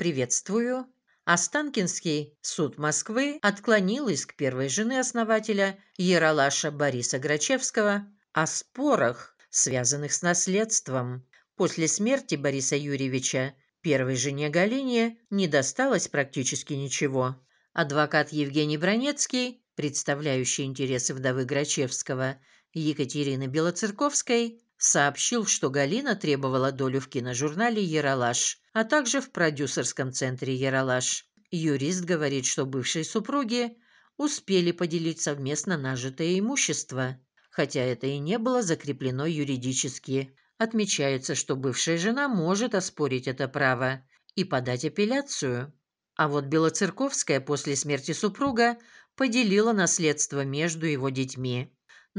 «Приветствую». Останкинский суд Москвы отклонил иск первой жены основателя Ералаша Бориса Грачевского о спорах, связанных с наследством. После смерти Бориса Юрьевича первой жене Галине не досталось практически ничего. Адвокат Евгений Бронецкий, представляющий интересы вдовы Грачевского, Екатерины Белоцерковской, сообщил, что Галина требовала долю в киножурнале «Яралаш», а также в продюсерском центре «Яралаш». Юрист говорит, что бывшие супруги успели поделить совместно нажитое имущество, хотя это и не было закреплено юридически. Отмечается, что бывшая жена может оспорить это право и подать апелляцию. А вот Белоцерковская после смерти супруга поделила наследство между его детьми.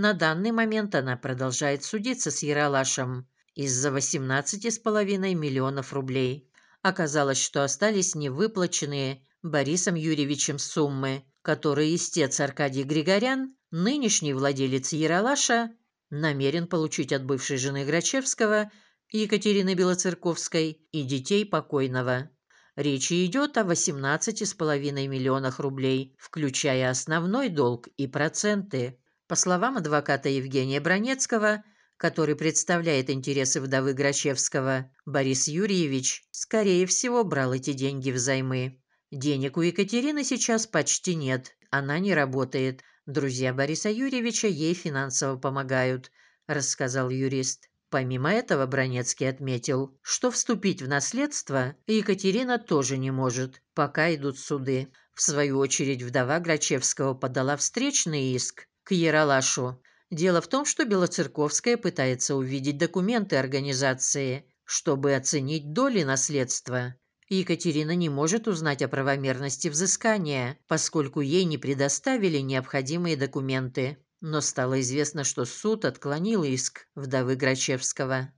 На данный момент она продолжает судиться с Яралашем из-за 18,5 миллионов рублей. Оказалось, что остались невыплаченные Борисом Юрьевичем суммы, которые истец Аркадий Григорян, нынешний владелец Яралаша, намерен получить от бывшей жены Грачевского Екатерины Белоцерковской и детей покойного. Речь идет о 18,5 миллионах рублей, включая основной долг и проценты. По словам адвоката Евгения Бронецкого, который представляет интересы вдовы Грачевского, Борис Юрьевич, скорее всего, брал эти деньги взаймы. Денег у Екатерины сейчас почти нет, она не работает. Друзья Бориса Юрьевича ей финансово помогают, рассказал юрист. Помимо этого, Бронецкий отметил, что вступить в наследство Екатерина тоже не может, пока идут суды. В свою очередь, вдова Грачевского подала встречный иск к Ералашу. Дело в том, что Белоцерковская пытается увидеть документы организации, чтобы оценить доли наследства. Екатерина не может узнать о правомерности взыскания, поскольку ей не предоставили необходимые документы. Но стало известно, что суд отклонил иск вдовы Грачевского.